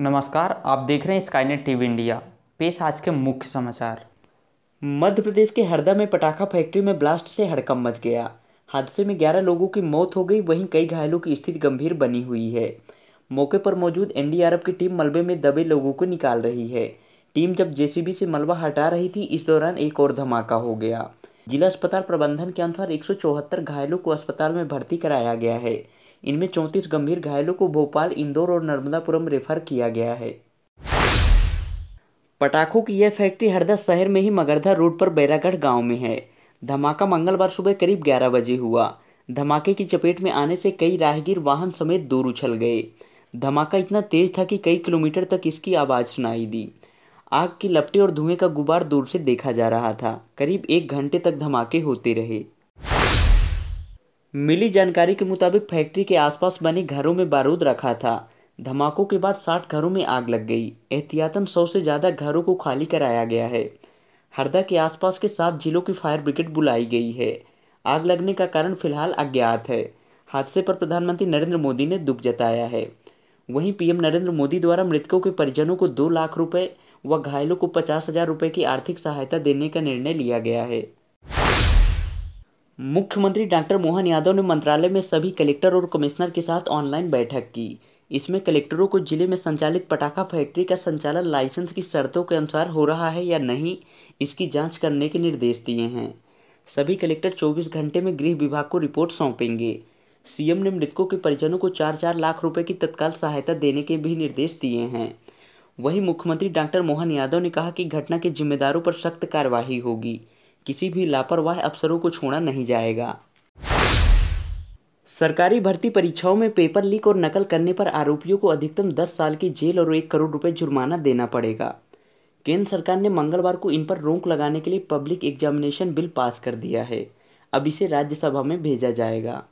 नमस्कार आप देख रहे हैं स्काईनेट टीवी इंडिया पेश आज के मुख्य समाचार मध्य प्रदेश के हरदा में पटाखा फैक्ट्री में ब्लास्ट से हड़कम मच गया हादसे में 11 लोगों की मौत हो गई वहीं कई घायलों की स्थिति गंभीर बनी हुई है मौके पर मौजूद एनडीआरएफ की टीम मलबे में दबे लोगों को निकाल रही है टीम जब जेसीबी से मलबा हटा रही थी इस दौरान एक और धमाका हो गया जिला अस्पताल प्रबंधन के अनुसार एक घायलों को अस्पताल में भर्ती कराया गया है इनमें चौंतीस गंभीर घायलों को भोपाल इंदौर और नर्मदापुरम रेफर किया गया है पटाखों की यह फैक्ट्री हरदा शहर में ही मगरधा रोड पर बैरागढ़ गांव में है धमाका मंगलवार सुबह करीब 11 बजे हुआ धमाके की चपेट में आने से कई राहगीर वाहन समेत दूर उछल गए धमाका इतना तेज था कि कई किलोमीटर तक इसकी आवाज़ सुनाई दी आग की लपटे और धुएं का गुबार दूर से देखा जा रहा था करीब एक घंटे तक धमाके होते रहे मिली जानकारी के मुताबिक फैक्ट्री के आसपास बने घरों में बारूद रखा था धमाकों के बाद साठ घरों में आग लग गई एहतियातन सौ से ज़्यादा घरों को खाली कराया गया है हरदा के आसपास के सात जिलों की फायर ब्रिगेड बुलाई गई है आग लगने का कारण फिलहाल अज्ञात है हादसे पर प्रधानमंत्री नरेंद्र मोदी ने दुख जताया है वहीं पीएम नरेंद्र मोदी द्वारा मृतकों के परिजनों को दो लाख रुपए व घायलों को पचास हजार रुपये की आर्थिक सहायता देने का निर्णय लिया गया है मुख्यमंत्री डॉक्टर मोहन यादव ने मंत्रालय में सभी कलेक्टर और कमिश्नर के साथ ऑनलाइन बैठक की इसमें कलेक्टरों को जिले में संचालित पटाखा फैक्ट्री का संचालन लाइसेंस की शर्तों के अनुसार हो रहा है या नहीं इसकी जांच करने के निर्देश दिए हैं सभी कलेक्टर 24 घंटे में गृह विभाग को रिपोर्ट सौंपेंगे सीएम ने मृतकों के परिजनों को चार चार लाख रुपए की तत्काल सहायता देने के भी निर्देश दिए हैं वहीं मुख्यमंत्री डॉक्टर मोहन यादव ने कहा कि घटना के जिम्मेदारों पर सख्त कार्यवाही होगी किसी भी लापरवाह अफसरों को छोड़ा नहीं जाएगा सरकारी भर्ती परीक्षाओं में पेपर लीक और नकल करने पर आरोपियों को अधिकतम 10 साल की जेल और एक करोड़ रुपए जुर्माना देना पड़ेगा केंद्र सरकार ने मंगलवार को इन पर रोक लगाने के लिए पब्लिक एग्जामिनेशन बिल पास कर दिया है अब इसे राज्यसभा में भेजा जाएगा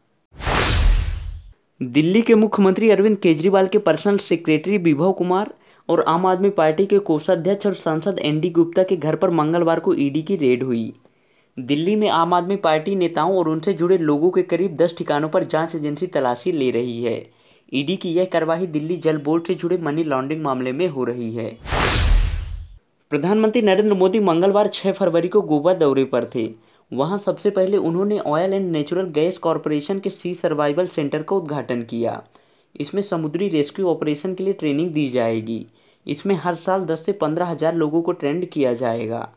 दिल्ली के मुख्यमंत्री अरविंद केजरीवाल के पर्सनल सेक्रेटरी विभव कुमार और आम आदमी पार्टी के कोषाध्यक्ष और सांसद एनडी गुप्ता के घर पर मंगलवार को ईडी की रेड हुई दिल्ली में आम आदमी पार्टी नेताओं और उनसे जुड़े लोगों के करीब दस ठिकानों पर जांच एजेंसी तलाशी ले रही है ईडी की यह कार्रवाई दिल्ली जल बोर्ड से जुड़े मनी लॉन्ड्रिंग मामले में हो रही है प्रधानमंत्री नरेंद्र मोदी मंगलवार 6 फरवरी को गोवा दौरे पर थे वहां सबसे पहले उन्होंने oil and natural gas corporation के सी सर्वाइवल सेंटर का उद्घाटन किया इसमें समुद्री रेस्क्यू ऑपरेशन के लिए ट्रेनिंग दी जाएगी इसमें हर साल दस से पंद्रह हज़ार लोगों को ट्रेंड किया जाएगा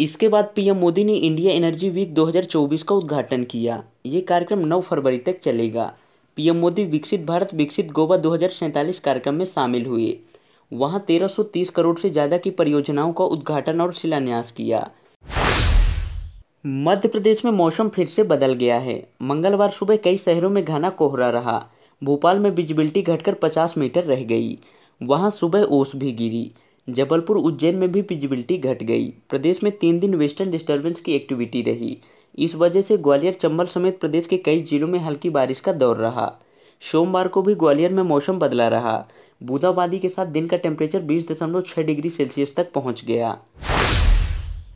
इसके बाद पीएम मोदी ने इंडिया एनर्जी वीक 2024 का उद्घाटन किया ये कार्यक्रम 9 फरवरी तक चलेगा पीएम मोदी विकसित भारत विकसित गोवा दो कार्यक्रम में शामिल हुए वहाँ 1330 करोड़ से ज़्यादा की परियोजनाओं का उद्घाटन और शिलान्यास किया मध्य प्रदेश में मौसम फिर से बदल गया है मंगलवार सुबह कई शहरों में घना कोहरा रहा भोपाल में विजिबिलिटी घटकर 50 मीटर रह गई वहां सुबह ओस भी गिरी जबलपुर उज्जैन में भी विजिबिलिटी घट गई प्रदेश में तीन दिन वेस्टर्न डिस्टर्बेंस की एक्टिविटी रही इस वजह से ग्वालियर चंबल समेत प्रदेश के कई जिलों में हल्की बारिश का दौर रहा सोमवार को भी ग्वालियर में मौसम बदला रहा बूंदाबांदी के साथ दिन का टेम्परेचर बीस दशमलव छः डिग्री सेल्सियस तक पहुंच गया